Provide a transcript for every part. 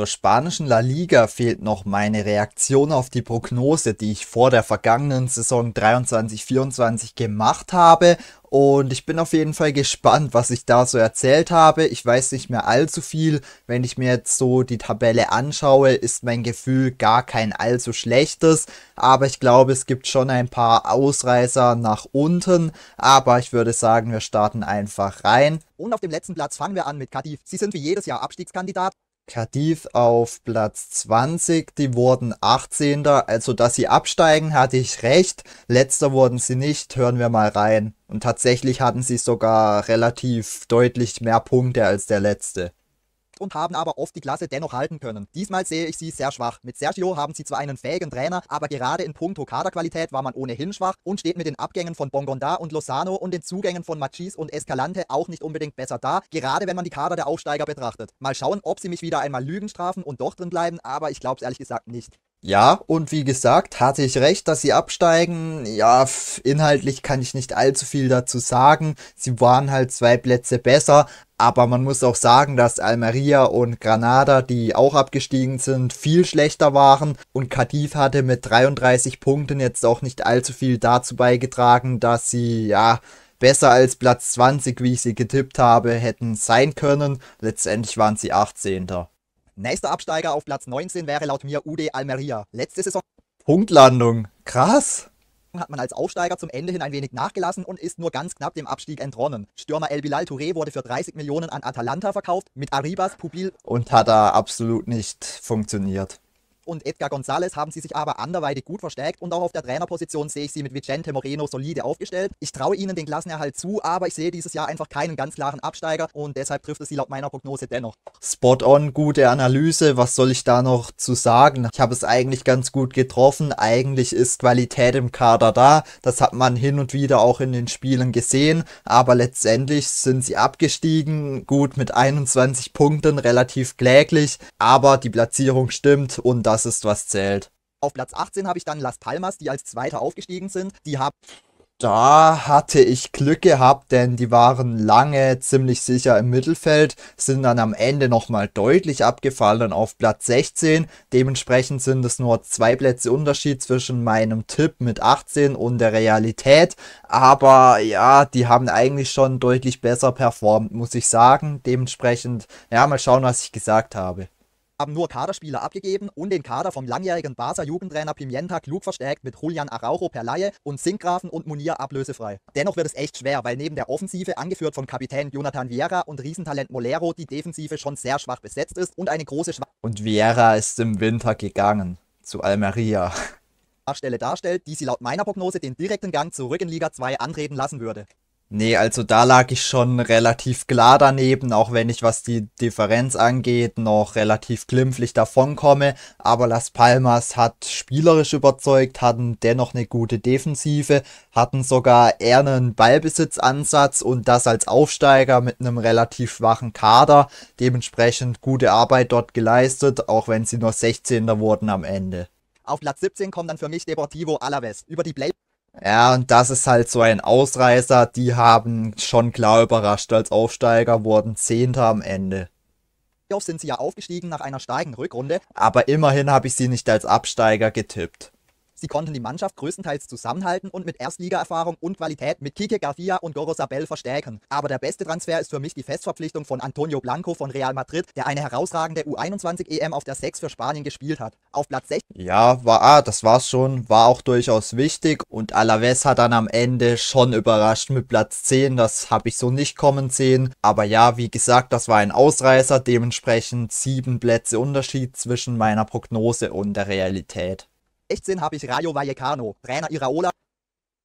Zur spanischen La Liga fehlt noch meine Reaktion auf die Prognose, die ich vor der vergangenen Saison 23-24 gemacht habe. Und ich bin auf jeden Fall gespannt, was ich da so erzählt habe. Ich weiß nicht mehr allzu viel. Wenn ich mir jetzt so die Tabelle anschaue, ist mein Gefühl gar kein allzu schlechtes. Aber ich glaube, es gibt schon ein paar Ausreißer nach unten. Aber ich würde sagen, wir starten einfach rein. Und auf dem letzten Platz fangen wir an mit Katif. Sie sind wie jedes Jahr Abstiegskandidat. Cadiz auf Platz 20. Die wurden 18. Also, dass sie absteigen, hatte ich recht. Letzter wurden sie nicht. Hören wir mal rein. Und tatsächlich hatten sie sogar relativ deutlich mehr Punkte als der letzte und haben aber oft die Klasse dennoch halten können. Diesmal sehe ich sie sehr schwach. Mit Sergio haben sie zwar einen fähigen Trainer, aber gerade in puncto Kaderqualität war man ohnehin schwach und steht mit den Abgängen von Bongonda und Lozano und den Zugängen von Machis und Escalante auch nicht unbedingt besser da, gerade wenn man die Kader der Aufsteiger betrachtet. Mal schauen, ob sie mich wieder einmal Lügen strafen und doch drin bleiben, aber ich glaube es ehrlich gesagt nicht. Ja, und wie gesagt, hatte ich recht, dass sie absteigen. Ja, inhaltlich kann ich nicht allzu viel dazu sagen. Sie waren halt zwei Plätze besser, aber man muss auch sagen, dass Almeria und Granada, die auch abgestiegen sind, viel schlechter waren. Und Cadiz hatte mit 33 Punkten jetzt auch nicht allzu viel dazu beigetragen, dass sie, ja, besser als Platz 20, wie ich sie getippt habe, hätten sein können. Letztendlich waren sie 18. Nächster Absteiger auf Platz 19 wäre laut mir UD Almeria. Letzte Saison. Punktlandung. Krass hat man als Aufsteiger zum Ende hin ein wenig nachgelassen und ist nur ganz knapp dem Abstieg entronnen. Stürmer El Bilal Touré wurde für 30 Millionen an Atalanta verkauft, mit Arribas, Pubil und hat da absolut nicht funktioniert und Edgar Gonzalez haben sie sich aber anderweitig gut verstärkt und auch auf der Trainerposition sehe ich sie mit Vicente Moreno solide aufgestellt. Ich traue ihnen den Klassenerhalt zu, aber ich sehe dieses Jahr einfach keinen ganz klaren Absteiger und deshalb trifft es sie laut meiner Prognose dennoch. Spot on, gute Analyse. Was soll ich da noch zu sagen? Ich habe es eigentlich ganz gut getroffen. Eigentlich ist Qualität im Kader da. Das hat man hin und wieder auch in den Spielen gesehen, aber letztendlich sind sie abgestiegen. Gut mit 21 Punkten, relativ kläglich, aber die Platzierung stimmt und das das ist, was zählt. Auf Platz 18 habe ich dann Las Palmas, die als Zweiter aufgestiegen sind. Die haben da hatte ich Glück gehabt, denn die waren lange ziemlich sicher im Mittelfeld, sind dann am Ende nochmal deutlich abgefallen auf Platz 16. Dementsprechend sind es nur zwei Plätze Unterschied zwischen meinem Tipp mit 18 und der Realität. Aber ja, die haben eigentlich schon deutlich besser performt, muss ich sagen. Dementsprechend, ja, mal schauen, was ich gesagt habe haben nur Kaderspieler abgegeben und den Kader vom langjährigen Barca Jugendtrainer Pimienta klug verstärkt mit Julian Araujo per Laie und Sinkgrafen und Munir ablösefrei. Dennoch wird es echt schwer, weil neben der Offensive, angeführt von Kapitän Jonathan Vieira und Riesentalent Molero, die Defensive schon sehr schwach besetzt ist und eine große Schwach... Und Vieira ist im Winter gegangen. Zu Almeria. Stelle darstellt, die sie laut meiner Prognose den direkten Gang zurück in Liga 2 antreten lassen würde. Nee, also da lag ich schon relativ klar daneben, auch wenn ich, was die Differenz angeht, noch relativ glimpflich davonkomme. Aber Las Palmas hat spielerisch überzeugt, hatten dennoch eine gute Defensive, hatten sogar eher einen Ballbesitzansatz und das als Aufsteiger mit einem relativ schwachen Kader. Dementsprechend gute Arbeit dort geleistet, auch wenn sie nur 16er wurden am Ende. Auf Platz 17 kommt dann für mich Deportivo Alaves. Über die Play ja, und das ist halt so ein Ausreißer. Die haben schon klar überrascht als Aufsteiger, wurden Zehnter am Ende. Hierauf sind sie ja aufgestiegen nach einer starken Rückrunde, aber immerhin habe ich sie nicht als Absteiger getippt. Sie konnten die Mannschaft größtenteils zusammenhalten und mit Erstligaerfahrung und Qualität mit Kike Garcia und Goro Sabel verstärken. Aber der beste Transfer ist für mich die Festverpflichtung von Antonio Blanco von Real Madrid, der eine herausragende U21-EM e auf der 6 für Spanien gespielt hat. Auf Platz 6. Ja, war, ah, das war's schon, war auch durchaus wichtig und Alaves hat dann am Ende schon überrascht mit Platz 10, das habe ich so nicht kommen sehen. Aber ja, wie gesagt, das war ein Ausreißer, dementsprechend sieben Plätze Unterschied zwischen meiner Prognose und der Realität. 16 habe ich Rayo Vallecano, Trainer Iraola.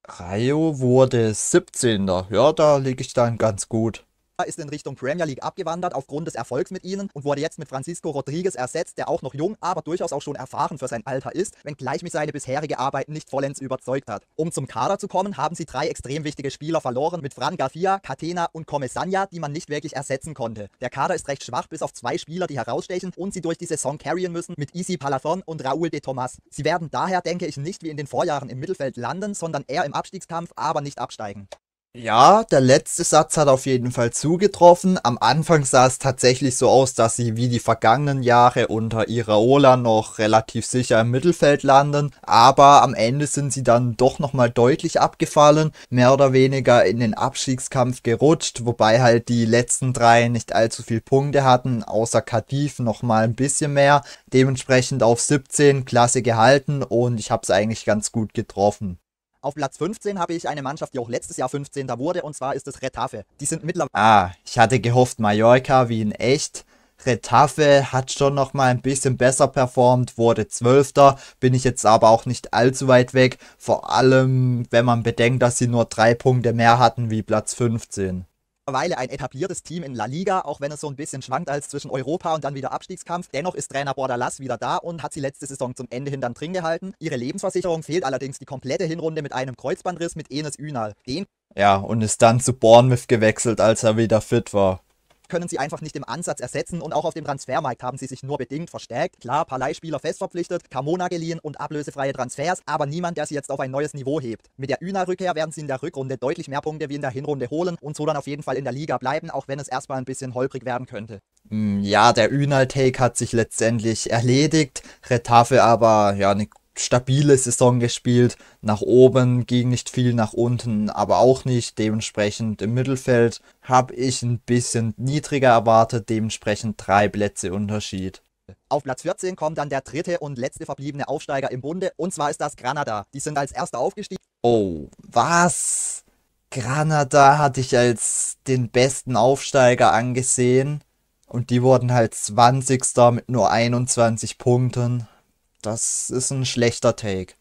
Rayo wurde 17. Ja, da liege ich dann ganz gut ist in Richtung Premier League abgewandert aufgrund des Erfolgs mit ihnen und wurde jetzt mit Francisco Rodriguez ersetzt, der auch noch jung, aber durchaus auch schon erfahren für sein Alter ist, wenngleich mich seine bisherige Arbeit nicht vollends überzeugt hat. Um zum Kader zu kommen, haben sie drei extrem wichtige Spieler verloren mit Fran Garcia, Catena und Comesania, die man nicht wirklich ersetzen konnte. Der Kader ist recht schwach, bis auf zwei Spieler, die herausstechen und sie durch die Saison carryen müssen mit Isi Palathon und Raúl de Tomas. Sie werden daher, denke ich, nicht wie in den Vorjahren im Mittelfeld landen, sondern eher im Abstiegskampf, aber nicht absteigen. Ja, der letzte Satz hat auf jeden Fall zugetroffen. Am Anfang sah es tatsächlich so aus, dass sie wie die vergangenen Jahre unter Iraola noch relativ sicher im Mittelfeld landen, aber am Ende sind sie dann doch nochmal deutlich abgefallen, mehr oder weniger in den Abstiegskampf gerutscht, wobei halt die letzten drei nicht allzu viel Punkte hatten, außer Kadif nochmal ein bisschen mehr, dementsprechend auf 17 klasse gehalten und ich habe es eigentlich ganz gut getroffen. Auf Platz 15 habe ich eine Mannschaft, die auch letztes Jahr 15. wurde, und zwar ist es Retafe. Die sind mittlerweile. Ah, ich hatte gehofft, Mallorca wie in echt. Retafe hat schon nochmal ein bisschen besser performt, wurde 12. bin ich jetzt aber auch nicht allzu weit weg, vor allem wenn man bedenkt, dass sie nur drei Punkte mehr hatten wie Platz 15 mittlerweile ein etabliertes Team in La Liga, auch wenn es so ein bisschen schwankt als zwischen Europa und dann wieder Abstiegskampf. Dennoch ist Trainer Bordalas wieder da und hat sie letzte Saison zum Ende hin dann drin gehalten. Ihre Lebensversicherung fehlt allerdings die komplette Hinrunde mit einem Kreuzbandriss mit Enes Ünal. Den ja, und ist dann zu Bournemouth gewechselt, als er wieder fit war können sie einfach nicht im Ansatz ersetzen und auch auf dem Transfermarkt haben sie sich nur bedingt verstärkt. Klar, Palais-Spieler fest verpflichtet, Carmona geliehen und ablösefreie Transfers, aber niemand, der sie jetzt auf ein neues Niveau hebt. Mit der Üna-Rückkehr werden sie in der Rückrunde deutlich mehr Punkte wie in der Hinrunde holen und so dann auf jeden Fall in der Liga bleiben, auch wenn es erstmal ein bisschen holprig werden könnte. Hm, ja, der Ünal-Take hat sich letztendlich erledigt. Retafe aber, ja, eine stabile Saison gespielt. Nach oben ging nicht viel, nach unten aber auch nicht. Dementsprechend im Mittelfeld habe ich ein bisschen niedriger erwartet, dementsprechend drei Plätze Unterschied. Auf Platz 14 kommt dann der dritte und letzte verbliebene Aufsteiger im Bunde und zwar ist das Granada. Die sind als erster aufgestiegen. Oh, was? Granada hatte ich als den besten Aufsteiger angesehen und die wurden halt 20. mit nur 21 Punkten. Das ist ein schlechter Take.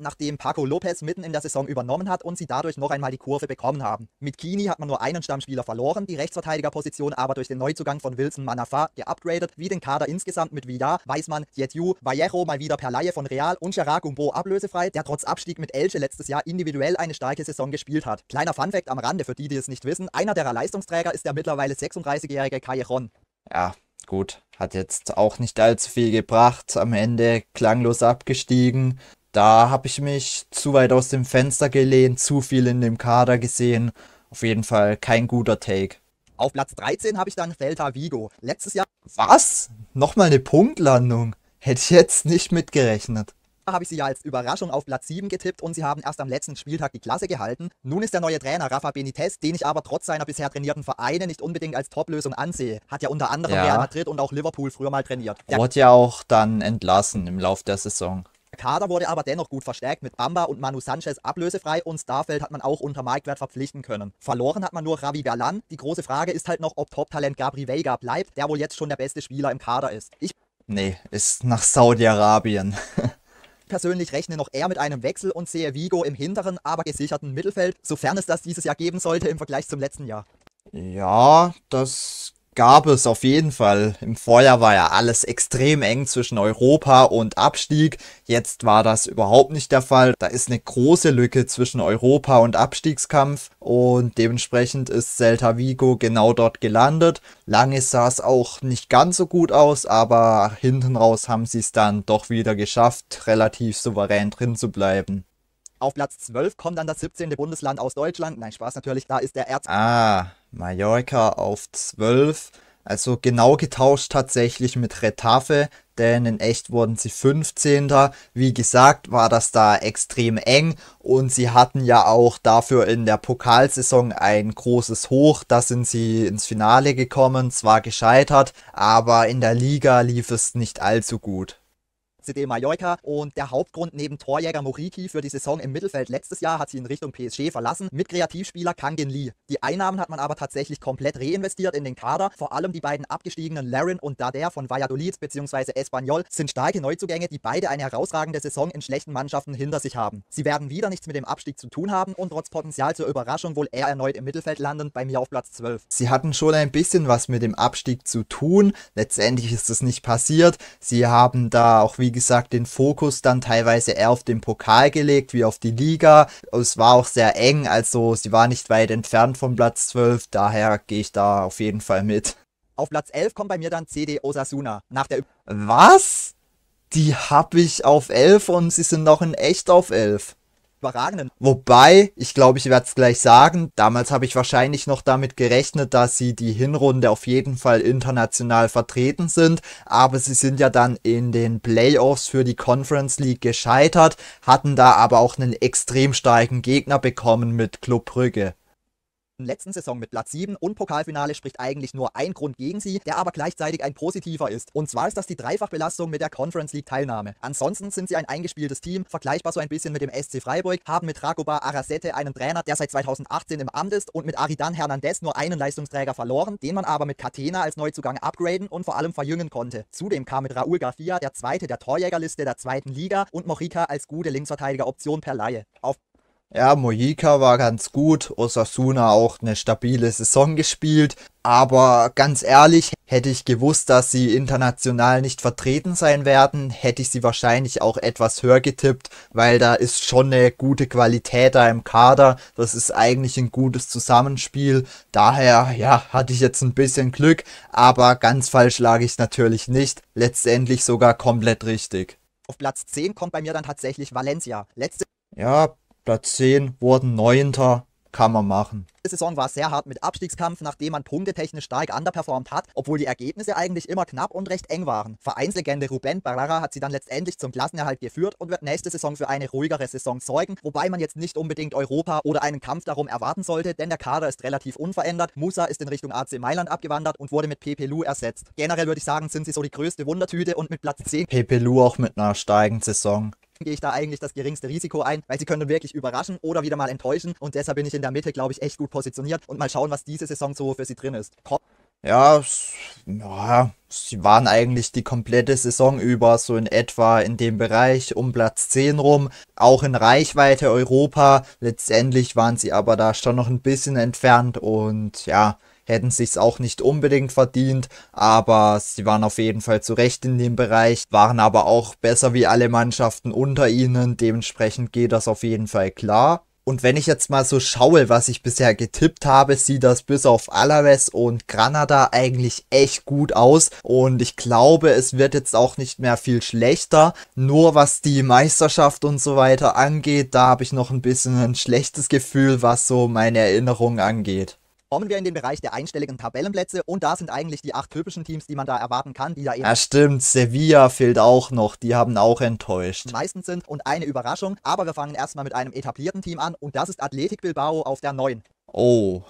Nachdem Paco Lopez mitten in der Saison übernommen hat und sie dadurch noch einmal die Kurve bekommen haben. Mit Kini hat man nur einen Stammspieler verloren, die Rechtsverteidigerposition aber durch den Neuzugang von Wilson Manafa geupgradet, wie den Kader insgesamt mit Vidar, Weismann, Jetju, Vallejo mal wieder per Laie von Real und Gerard Gumbo ablösefrei, der trotz Abstieg mit Elche letztes Jahr individuell eine starke Saison gespielt hat. Kleiner Funfact am Rande für die, die es nicht wissen, einer derer Leistungsträger ist der mittlerweile 36-jährige Callejon. Ja, Gut, hat jetzt auch nicht allzu viel gebracht. Am Ende klanglos abgestiegen. Da habe ich mich zu weit aus dem Fenster gelehnt, zu viel in dem Kader gesehen. Auf jeden Fall kein guter Take. Auf Platz 13 habe ich dann Celta Vigo. Letztes Jahr. Was? Nochmal eine Punktlandung. Hätte ich jetzt nicht mitgerechnet habe ich sie ja als Überraschung auf Platz 7 getippt und sie haben erst am letzten Spieltag die Klasse gehalten. Nun ist der neue Trainer Rafa Benitez, den ich aber trotz seiner bisher trainierten Vereine nicht unbedingt als Top-Lösung ansehe. Hat ja unter anderem ja. Real Madrid und auch Liverpool früher mal trainiert. Der Wurde ja auch dann entlassen im Lauf der Saison. Der Kader wurde aber dennoch gut verstärkt mit Bamba und Manu Sanchez ablösefrei und Starfeld hat man auch unter Marktwert verpflichten können. Verloren hat man nur Ravi Berlan. Die große Frage ist halt noch, ob Top-Talent Gabri Vega bleibt, der wohl jetzt schon der beste Spieler im Kader ist. Ich Nee, ist nach Saudi-Arabien. persönlich rechne noch eher mit einem Wechsel und sehe Vigo im hinteren, aber gesicherten Mittelfeld, sofern es das dieses Jahr geben sollte im Vergleich zum letzten Jahr. Ja, das gab es auf jeden Fall. Im Vorjahr war ja alles extrem eng zwischen Europa und Abstieg. Jetzt war das überhaupt nicht der Fall. Da ist eine große Lücke zwischen Europa und Abstiegskampf und dementsprechend ist Celta Vigo genau dort gelandet. Lange sah es auch nicht ganz so gut aus, aber hinten raus haben sie es dann doch wieder geschafft, relativ souverän drin zu bleiben. Auf Platz 12 kommt dann das 17. Bundesland aus Deutschland. Nein, Spaß natürlich, da ist der Erz. Ah. Mallorca auf 12. Also genau getauscht tatsächlich mit Retafe, denn in echt wurden sie 15. Wie gesagt, war das da extrem eng und sie hatten ja auch dafür in der Pokalsaison ein großes Hoch. Da sind sie ins Finale gekommen, zwar gescheitert, aber in der Liga lief es nicht allzu gut. CD Mallorca und der Hauptgrund neben Torjäger Moriki für die Saison im Mittelfeld letztes Jahr hat sie in Richtung PSG verlassen mit Kreativspieler Kangin Lee. Die Einnahmen hat man aber tatsächlich komplett reinvestiert in den Kader, vor allem die beiden abgestiegenen Laren und Dader von Valladolid bzw. Espanyol sind starke Neuzugänge, die beide eine herausragende Saison in schlechten Mannschaften hinter sich haben. Sie werden wieder nichts mit dem Abstieg zu tun haben und trotz Potenzial zur Überraschung wohl eher erneut im Mittelfeld landen, bei mir auf Platz 12. Sie hatten schon ein bisschen was mit dem Abstieg zu tun, letztendlich ist es nicht passiert, sie haben da auch wie gesagt, den Fokus dann teilweise eher auf den Pokal gelegt, wie auf die Liga. Es war auch sehr eng, also sie war nicht weit entfernt von Platz 12, daher gehe ich da auf jeden Fall mit. Auf Platz 11 kommt bei mir dann CD Osasuna. Nach der Was? Die habe ich auf 11 und sie sind noch in echt auf 11 überragenden. Wobei, ich glaube, ich werde es gleich sagen, damals habe ich wahrscheinlich noch damit gerechnet, dass sie die Hinrunde auf jeden Fall international vertreten sind, aber sie sind ja dann in den Playoffs für die Conference League gescheitert, hatten da aber auch einen extrem starken Gegner bekommen mit Club Brügge letzten Saison mit Platz 7 und Pokalfinale spricht eigentlich nur ein Grund gegen sie, der aber gleichzeitig ein positiver ist. Und zwar ist das die Dreifachbelastung mit der Conference League Teilnahme. Ansonsten sind sie ein eingespieltes Team, vergleichbar so ein bisschen mit dem SC Freiburg, haben mit Ragoba Arasete einen Trainer, der seit 2018 im Amt ist und mit Aridan Hernandez nur einen Leistungsträger verloren, den man aber mit Catena als Neuzugang upgraden und vor allem verjüngen konnte. Zudem kam mit Raúl García der zweite der Torjägerliste der zweiten Liga und Morica als gute Linksverteidigeroption per Laie. Auf ja, Mojica war ganz gut, Osasuna auch eine stabile Saison gespielt, aber ganz ehrlich, hätte ich gewusst, dass sie international nicht vertreten sein werden, hätte ich sie wahrscheinlich auch etwas höher getippt, weil da ist schon eine gute Qualität da im Kader, das ist eigentlich ein gutes Zusammenspiel, daher, ja, hatte ich jetzt ein bisschen Glück, aber ganz falsch lag ich natürlich nicht, letztendlich sogar komplett richtig. Auf Platz 10 kommt bei mir dann tatsächlich Valencia. Letzte ja, Platz 10, wurden Neunter, kann man machen. Die Saison war sehr hart mit Abstiegskampf, nachdem man punktetechnisch stark underperformt hat, obwohl die Ergebnisse eigentlich immer knapp und recht eng waren. Vereinslegende Ruben Barrara hat sie dann letztendlich zum Klassenerhalt geführt und wird nächste Saison für eine ruhigere Saison sorgen, wobei man jetzt nicht unbedingt Europa oder einen Kampf darum erwarten sollte, denn der Kader ist relativ unverändert. Musa ist in Richtung AC Mailand abgewandert und wurde mit Pepe Lu ersetzt. Generell würde ich sagen, sind sie so die größte Wundertüte und mit Platz 10 Pepe Lu auch mit einer steigenden Saison gehe ich da eigentlich das geringste Risiko ein, weil sie können wirklich überraschen oder wieder mal enttäuschen und deshalb bin ich in der Mitte, glaube ich, echt gut positioniert und mal schauen, was diese Saison so für sie drin ist. Komm. Ja, ja, sie waren eigentlich die komplette Saison über so in etwa in dem Bereich um Platz 10 rum, auch in Reichweite Europa. Letztendlich waren sie aber da schon noch ein bisschen entfernt und ja, hätten sich's auch nicht unbedingt verdient, aber sie waren auf jeden Fall zu Recht in dem Bereich, waren aber auch besser wie alle Mannschaften unter ihnen, dementsprechend geht das auf jeden Fall klar. Und wenn ich jetzt mal so schaue, was ich bisher getippt habe, sieht das bis auf Alaves und Granada eigentlich echt gut aus. Und ich glaube, es wird jetzt auch nicht mehr viel schlechter. Nur was die Meisterschaft und so weiter angeht, da habe ich noch ein bisschen ein schlechtes Gefühl, was so meine Erinnerungen angeht kommen wir in den Bereich der einstelligen Tabellenplätze und da sind eigentlich die acht typischen Teams, die man da erwarten kann, die da eben. Ja, stimmt. Sevilla fehlt auch noch. Die haben auch enttäuscht. Meistens sind und eine Überraschung. Aber wir fangen erstmal mit einem etablierten Team an und das ist Athletic Bilbao auf der 9. Oh.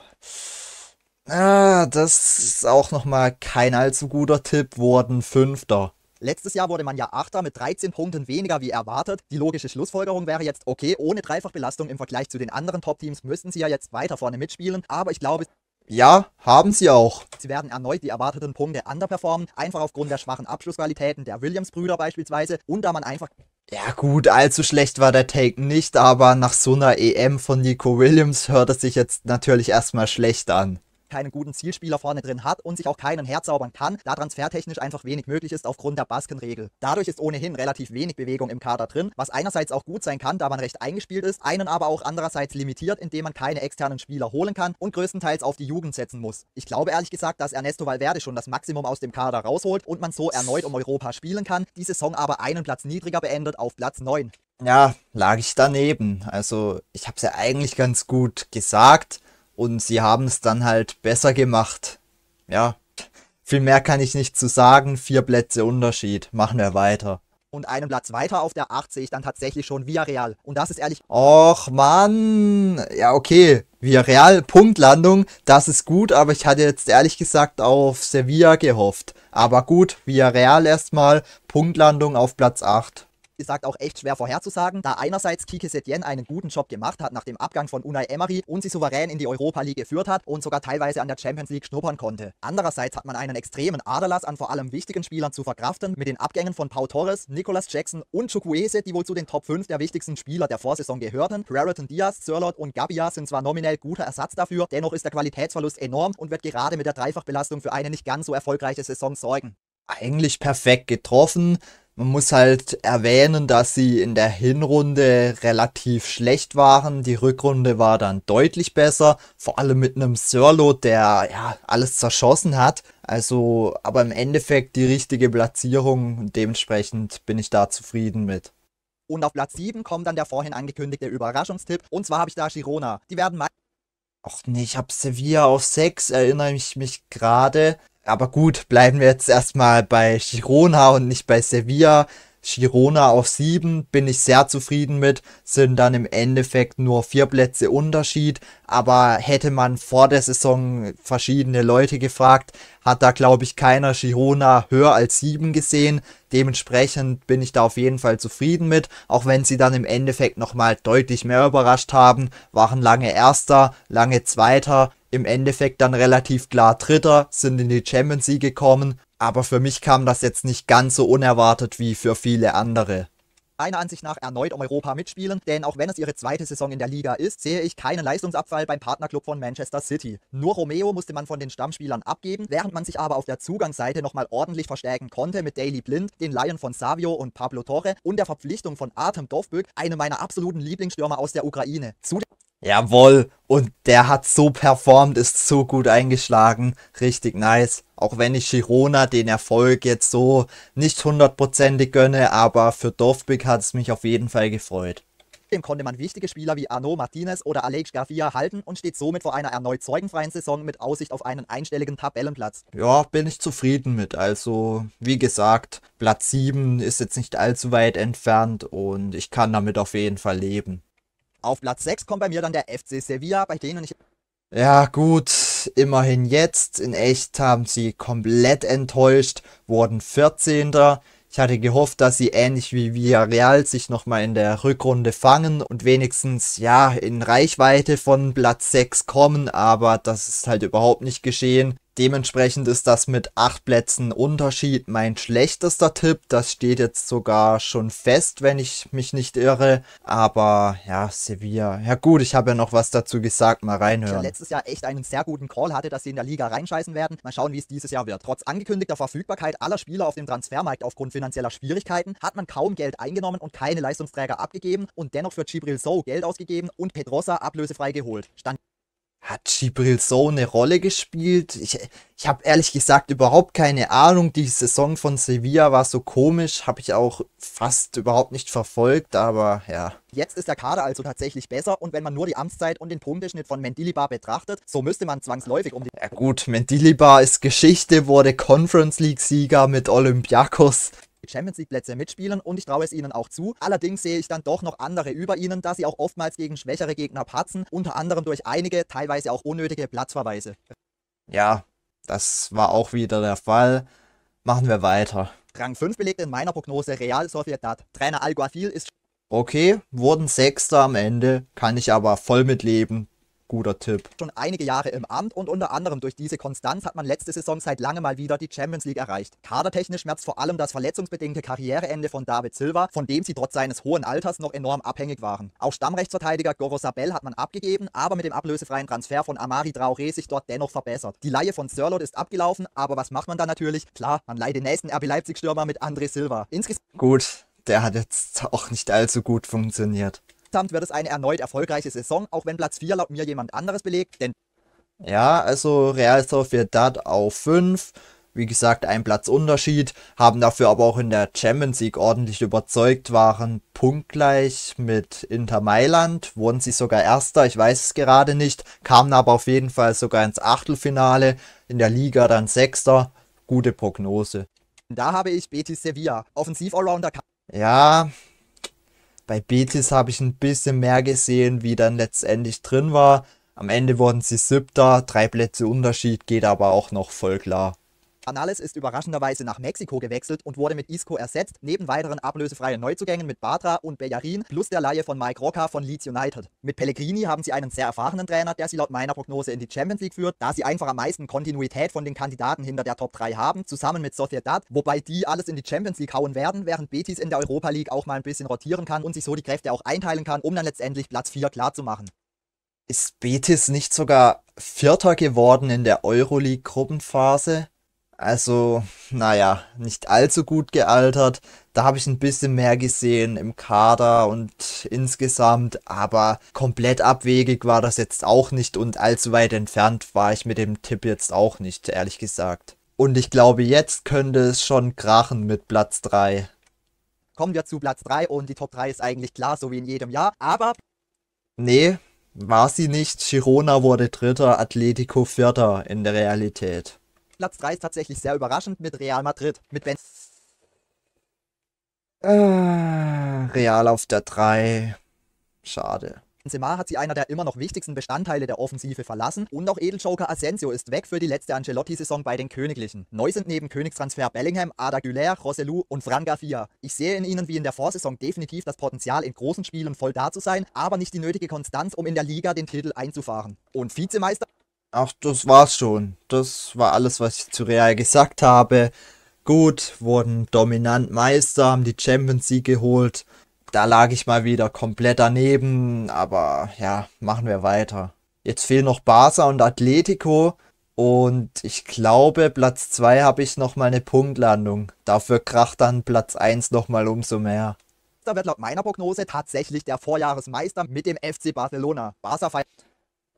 Ah, das ist auch nochmal kein allzu guter Tipp, wurden Fünfter. Letztes Jahr wurde man ja Achter mit 13 Punkten weniger wie erwartet. Die logische Schlussfolgerung wäre jetzt, okay, ohne Dreifachbelastung im Vergleich zu den anderen Top-Teams müssten sie ja jetzt weiter vorne mitspielen, aber ich glaube... Ja, haben sie auch. Sie werden erneut die erwarteten Punkte underperformen, einfach aufgrund der schwachen Abschlussqualitäten der Williams-Brüder beispielsweise und da man einfach ja gut, allzu schlecht war der Take nicht, aber nach so einer EM von Nico Williams hört es sich jetzt natürlich erstmal schlecht an keinen guten Zielspieler vorne drin hat und sich auch keinen herzaubern kann, da transfertechnisch einfach wenig möglich ist aufgrund der Baskenregel. Dadurch ist ohnehin relativ wenig Bewegung im Kader drin, was einerseits auch gut sein kann, da man recht eingespielt ist, einen aber auch andererseits limitiert, indem man keine externen Spieler holen kann und größtenteils auf die Jugend setzen muss. Ich glaube ehrlich gesagt, dass Ernesto Valverde schon das Maximum aus dem Kader rausholt und man so erneut um Europa spielen kann, die Saison aber einen Platz niedriger beendet auf Platz 9. Ja, lag ich daneben. Also ich habe es ja eigentlich ganz gut gesagt. Und sie haben es dann halt besser gemacht. Ja, viel mehr kann ich nicht zu sagen. Vier Plätze Unterschied. Machen wir weiter. Und einen Platz weiter auf der 8 sehe ich dann tatsächlich schon Villarreal. Und das ist ehrlich. Och, Mann. Ja, okay. Villarreal, Punktlandung. Das ist gut, aber ich hatte jetzt ehrlich gesagt auf Sevilla gehofft. Aber gut, Villarreal erstmal. Punktlandung auf Platz 8 gesagt auch echt schwer vorherzusagen, da einerseits Kike Setien einen guten Job gemacht hat nach dem Abgang von Unai Emery und sie souverän in die Europa League geführt hat und sogar teilweise an der Champions League schnuppern konnte. Andererseits hat man einen extremen Aderlass an vor allem wichtigen Spielern zu verkraften mit den Abgängen von Pau Torres, Nicolas Jackson und Chukwese, die wohl zu den Top 5 der wichtigsten Spieler der Vorsaison gehörten. Brereton Diaz, Sirlot und Gabia sind zwar nominell guter Ersatz dafür, dennoch ist der Qualitätsverlust enorm und wird gerade mit der Dreifachbelastung für eine nicht ganz so erfolgreiche Saison sorgen. Eigentlich perfekt getroffen, man muss halt erwähnen, dass sie in der Hinrunde relativ schlecht waren. Die Rückrunde war dann deutlich besser, vor allem mit einem Sirlo, der ja alles zerschossen hat. Also, aber im Endeffekt die richtige Platzierung dementsprechend bin ich da zufrieden mit. Und auf Platz 7 kommt dann der vorhin angekündigte Überraschungstipp. Und zwar habe ich da Girona. Die werden mal. Ach nee, ich habe Sevilla auf 6, erinnere ich mich gerade. Aber gut, bleiben wir jetzt erstmal bei Girona und nicht bei Sevilla. Girona auf 7 bin ich sehr zufrieden mit, sind dann im Endeffekt nur vier Plätze Unterschied, aber hätte man vor der Saison verschiedene Leute gefragt, hat da glaube ich keiner Girona höher als 7 gesehen, dementsprechend bin ich da auf jeden Fall zufrieden mit, auch wenn sie dann im Endeffekt nochmal deutlich mehr überrascht haben, waren lange Erster, lange Zweiter, im Endeffekt dann relativ klar Dritter, sind in die Champions League gekommen, aber für mich kam das jetzt nicht ganz so unerwartet wie für viele andere. Meiner Ansicht nach erneut um Europa mitspielen, denn auch wenn es ihre zweite Saison in der Liga ist, sehe ich keinen Leistungsabfall beim Partnerclub von Manchester City. Nur Romeo musste man von den Stammspielern abgeben, während man sich aber auf der Zugangsseite nochmal ordentlich verstärken konnte mit Daily Blind, den Lion von Savio und Pablo Torre und der Verpflichtung von Artem Dovbyk, einem meiner absoluten Lieblingsstürmer aus der Ukraine. Zudem Jawohl, und der hat so performt, ist so gut eingeschlagen, richtig nice. Auch wenn ich Girona den Erfolg jetzt so nicht hundertprozentig gönne, aber für Dorfbeck hat es mich auf jeden Fall gefreut. Dem konnte man wichtige Spieler wie Arno Martinez oder Alex Garcia halten und steht somit vor einer erneut zeugenfreien Saison mit Aussicht auf einen einstelligen Tabellenplatz. Ja, bin ich zufrieden mit. Also, wie gesagt, Platz 7 ist jetzt nicht allzu weit entfernt und ich kann damit auf jeden Fall leben. Auf Platz 6 kommt bei mir dann der FC Sevilla, bei denen ich. Ja, gut, immerhin jetzt. In echt haben sie komplett enttäuscht, wurden 14. Ich hatte gehofft, dass sie ähnlich wie Villarreal sich nochmal in der Rückrunde fangen und wenigstens, ja, in Reichweite von Platz 6 kommen, aber das ist halt überhaupt nicht geschehen. Dementsprechend ist das mit 8 Plätzen Unterschied mein schlechtester Tipp. Das steht jetzt sogar schon fest, wenn ich mich nicht irre. Aber ja, Sevilla. Ja gut, ich habe ja noch was dazu gesagt. Mal reinhören. Der letztes Jahr echt einen sehr guten Call hatte, dass sie in der Liga reinscheißen werden. Mal schauen, wie es dieses Jahr wird. Trotz angekündigter Verfügbarkeit aller Spieler auf dem Transfermarkt aufgrund finanzieller Schwierigkeiten hat man kaum Geld eingenommen und keine Leistungsträger abgegeben und dennoch für Gibril So Geld ausgegeben und Pedrosa ablösefrei geholt. Stand hat Gibril so eine Rolle gespielt? Ich, ich habe ehrlich gesagt überhaupt keine Ahnung. Die Saison von Sevilla war so komisch, habe ich auch fast überhaupt nicht verfolgt, aber ja. Jetzt ist der Kader also tatsächlich besser und wenn man nur die Amtszeit und den Punkteschnitt von Mendilibar betrachtet, so müsste man zwangsläufig um die... Ja gut, Mendilibar ist Geschichte, wurde Conference League-Sieger mit Olympiakos. Champions League Plätze mitspielen und ich traue es ihnen auch zu. Allerdings sehe ich dann doch noch andere über ihnen, da sie auch oftmals gegen schwächere Gegner patzen, unter anderem durch einige, teilweise auch unnötige Platzverweise. Ja, das war auch wieder der Fall. Machen wir weiter. Rang 5 belegt in meiner Prognose Real Sociedad. Trainer Alguacil ist Okay, wurden Sechster am Ende, kann ich aber voll mitleben guter Tipp. Schon einige Jahre im Amt und unter anderem durch diese Konstanz hat man letzte Saison seit lange mal wieder die Champions League erreicht. Kadertechnisch schmerzt vor allem das verletzungsbedingte Karriereende von David Silva, von dem sie trotz seines hohen Alters noch enorm abhängig waren. Auch Stammrechtsverteidiger Goro Sabel hat man abgegeben, aber mit dem ablösefreien Transfer von Amari Traoré sich dort dennoch verbessert. Die Leihe von Sörlot ist abgelaufen, aber was macht man da natürlich? Klar, man leiht den nächsten RB Leipzig-Stürmer mit André Silva. Insges Gut, der hat jetzt auch nicht allzu gut funktioniert. Insgesamt wird es eine erneut erfolgreiche Saison, auch wenn Platz 4 laut mir jemand anderes belegt, denn... Ja, also Real Sociedad auf 5, wie gesagt, ein Platzunterschied, haben dafür aber auch in der Champions League ordentlich überzeugt, waren punktgleich mit Inter Mailand, wurden sie sogar Erster, ich weiß es gerade nicht, kamen aber auf jeden Fall sogar ins Achtelfinale, in der Liga dann Sechster, gute Prognose. Da habe ich Betis Sevilla, Offensiv-Allrounder. Ja, bei Betis habe ich ein bisschen mehr gesehen, wie dann letztendlich drin war. Am Ende wurden sie siebter, drei Plätze Unterschied, geht aber auch noch voll klar. Canales ist überraschenderweise nach Mexiko gewechselt und wurde mit Isco ersetzt, neben weiteren ablösefreien Neuzugängen mit Batra und Bellarin plus der Laie von Mike Rocca von Leeds United. Mit Pellegrini haben sie einen sehr erfahrenen Trainer, der sie laut meiner Prognose in die Champions League führt, da sie einfach am meisten Kontinuität von den Kandidaten hinter der Top 3 haben, zusammen mit Sociedad, wobei die alles in die Champions League hauen werden, während Betis in der Europa League auch mal ein bisschen rotieren kann und sich so die Kräfte auch einteilen kann, um dann letztendlich Platz 4 klar zu machen. Ist Betis nicht sogar Vierter geworden in der Euroleague-Gruppenphase? Also, naja, nicht allzu gut gealtert. Da habe ich ein bisschen mehr gesehen im Kader und insgesamt, aber komplett abwegig war das jetzt auch nicht und allzu weit entfernt war ich mit dem Tipp jetzt auch nicht, ehrlich gesagt. Und ich glaube, jetzt könnte es schon krachen mit Platz 3. Kommen wir zu Platz 3 und die Top 3 ist eigentlich klar, so wie in jedem Jahr, aber... Nee, war sie nicht. Girona wurde Dritter, Atletico Vierter in der Realität. Platz 3 ist tatsächlich sehr überraschend mit Real Madrid, mit Ben. Äh, Real auf der 3. Schade. Benzema hat sie einer der immer noch wichtigsten Bestandteile der Offensive verlassen und auch Edeljoker Asensio ist weg für die letzte Ancelotti-Saison bei den Königlichen. Neu sind neben Königstransfer Bellingham, Ada Güler, Rossellou und Fran Garcia. Ich sehe in ihnen wie in der Vorsaison definitiv das Potenzial in großen Spielen voll da zu sein, aber nicht die nötige Konstanz, um in der Liga den Titel einzufahren. Und Vizemeister Ach, das war's schon. Das war alles, was ich zu Real gesagt habe. Gut, wurden dominant Meister, haben die Champions League geholt. Da lag ich mal wieder komplett daneben, aber ja, machen wir weiter. Jetzt fehlen noch Barca und Atletico und ich glaube, Platz 2 habe ich nochmal eine Punktlandung. Dafür kracht dann Platz 1 nochmal umso mehr. Da wird laut meiner Prognose tatsächlich der Vorjahresmeister mit dem FC Barcelona. Barca feiert.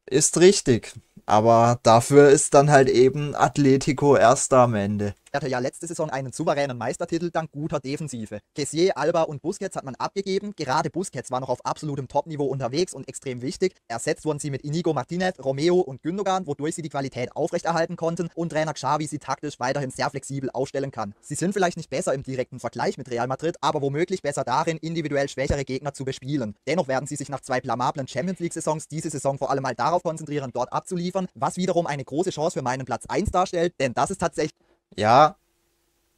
Ist richtig. Aber dafür ist dann halt eben Atletico erster am Ende. Er hatte ja letzte Saison einen souveränen Meistertitel dank guter Defensive. Kessier, Alba und Busquets hat man abgegeben. Gerade Busquets war noch auf absolutem Topniveau unterwegs und extrem wichtig. Ersetzt wurden sie mit Inigo Martinez, Romeo und Gündogan, wodurch sie die Qualität aufrechterhalten konnten und Trainer Xavi sie taktisch weiterhin sehr flexibel aufstellen kann. Sie sind vielleicht nicht besser im direkten Vergleich mit Real Madrid, aber womöglich besser darin, individuell schwächere Gegner zu bespielen. Dennoch werden sie sich nach zwei blamablen Champions League-Saisons diese Saison vor allem mal darauf konzentrieren, dort abzuliefern, was wiederum eine große Chance für meinen Platz 1 darstellt, denn das ist tatsächlich ja,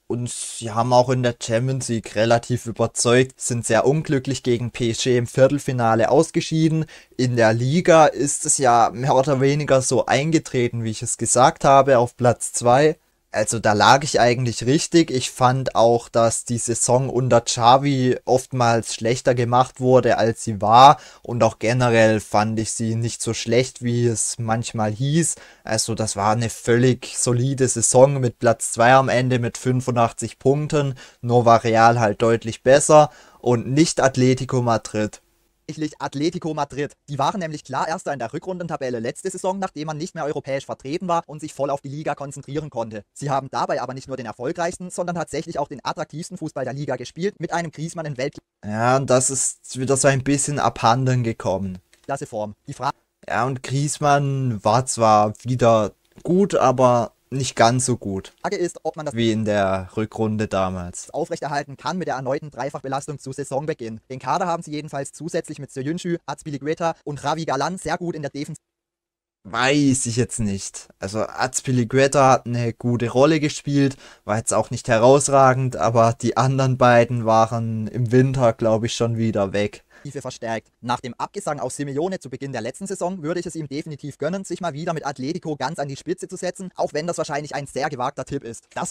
und sie haben auch in der Champions League relativ überzeugt, sind sehr unglücklich gegen PSG im Viertelfinale ausgeschieden. In der Liga ist es ja mehr oder weniger so eingetreten, wie ich es gesagt habe, auf Platz 2 also da lag ich eigentlich richtig. Ich fand auch, dass die Saison unter Xavi oftmals schlechter gemacht wurde, als sie war. Und auch generell fand ich sie nicht so schlecht, wie es manchmal hieß. Also das war eine völlig solide Saison mit Platz 2 am Ende mit 85 Punkten. Nur war Real halt deutlich besser und nicht Atletico Madrid tatsächlich Atletico Madrid. Die waren nämlich klar Erster in der Rückrundentabelle letzte Saison, nachdem man nicht mehr europäisch vertreten war und sich voll auf die Liga konzentrieren konnte. Sie haben dabei aber nicht nur den erfolgreichsten, sondern tatsächlich auch den attraktivsten Fußball der Liga gespielt, mit einem Griezmann in Welt. Ja, und das ist wieder so ein bisschen abhanden gekommen. Klasseform. Die Frage. Ja, und Griezmann war zwar wieder gut, aber nicht ganz so gut. Frage ist, ob man das wie in der Rückrunde damals aufrechterhalten kann mit der erneuten Dreifachbelastung zu Saisonbeginn. Den Kader haben sie jedenfalls zusätzlich mit Soyuncu, Azpilicueta und Ravi Galan sehr gut in der Defensive. Weiß ich jetzt nicht. Also Azpilicueta hat eine gute Rolle gespielt, war jetzt auch nicht herausragend, aber die anderen beiden waren im Winter, glaube ich, schon wieder weg verstärkt. Nach dem Abgesang auf Simeone zu Beginn der letzten Saison würde ich es ihm definitiv gönnen, sich mal wieder mit Atletico ganz an die Spitze zu setzen, auch wenn das wahrscheinlich ein sehr gewagter Tipp ist. Das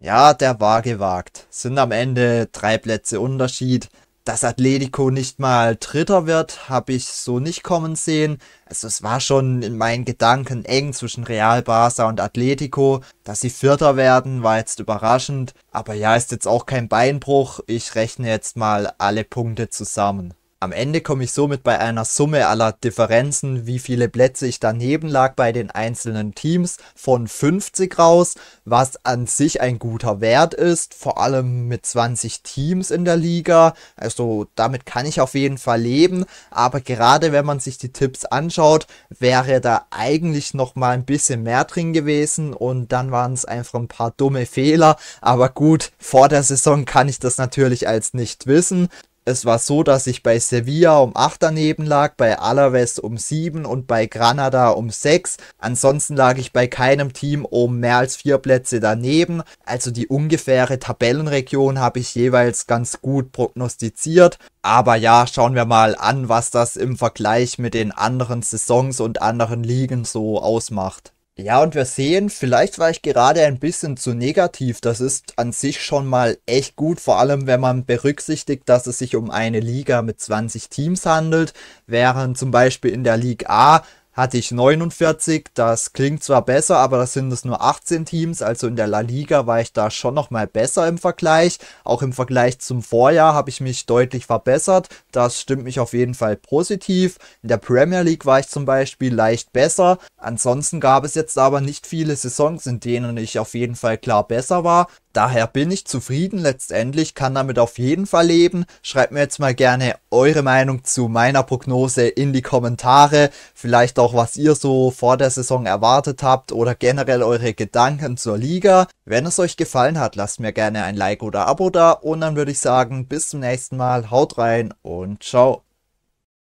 ja, der war gewagt. Sind am Ende drei Plätze Unterschied. Dass Atletico nicht mal Dritter wird, habe ich so nicht kommen sehen. Also es war schon in meinen Gedanken eng zwischen Real Barca und Atletico. Dass sie Vierter werden, war jetzt überraschend. Aber ja, ist jetzt auch kein Beinbruch. Ich rechne jetzt mal alle Punkte zusammen. Am Ende komme ich somit bei einer Summe aller Differenzen, wie viele Plätze ich daneben lag bei den einzelnen Teams, von 50 raus, was an sich ein guter Wert ist, vor allem mit 20 Teams in der Liga. Also damit kann ich auf jeden Fall leben, aber gerade wenn man sich die Tipps anschaut, wäre da eigentlich nochmal ein bisschen mehr drin gewesen und dann waren es einfach ein paar dumme Fehler, aber gut, vor der Saison kann ich das natürlich als nicht wissen es war so, dass ich bei Sevilla um 8 daneben lag, bei Alaves um 7 und bei Granada um 6. Ansonsten lag ich bei keinem Team um mehr als 4 Plätze daneben. Also die ungefähre Tabellenregion habe ich jeweils ganz gut prognostiziert. Aber ja, schauen wir mal an, was das im Vergleich mit den anderen Saisons und anderen Ligen so ausmacht. Ja, und wir sehen, vielleicht war ich gerade ein bisschen zu negativ. Das ist an sich schon mal echt gut, vor allem wenn man berücksichtigt, dass es sich um eine Liga mit 20 Teams handelt, während zum Beispiel in der Liga A hatte ich 49. Das klingt zwar besser, aber das sind es nur 18 Teams. Also in der La Liga war ich da schon nochmal besser im Vergleich. Auch im Vergleich zum Vorjahr habe ich mich deutlich verbessert. Das stimmt mich auf jeden Fall positiv. In der Premier League war ich zum Beispiel leicht besser. Ansonsten gab es jetzt aber nicht viele Saisons, in denen ich auf jeden Fall klar besser war. Daher bin ich zufrieden letztendlich, kann damit auf jeden Fall leben. Schreibt mir jetzt mal gerne eure Meinung zu meiner Prognose in die Kommentare. Vielleicht auch, was ihr so vor der Saison erwartet habt oder generell eure Gedanken zur Liga. Wenn es euch gefallen hat, lasst mir gerne ein Like oder Abo da. Und dann würde ich sagen, bis zum nächsten Mal. Haut rein und ciao.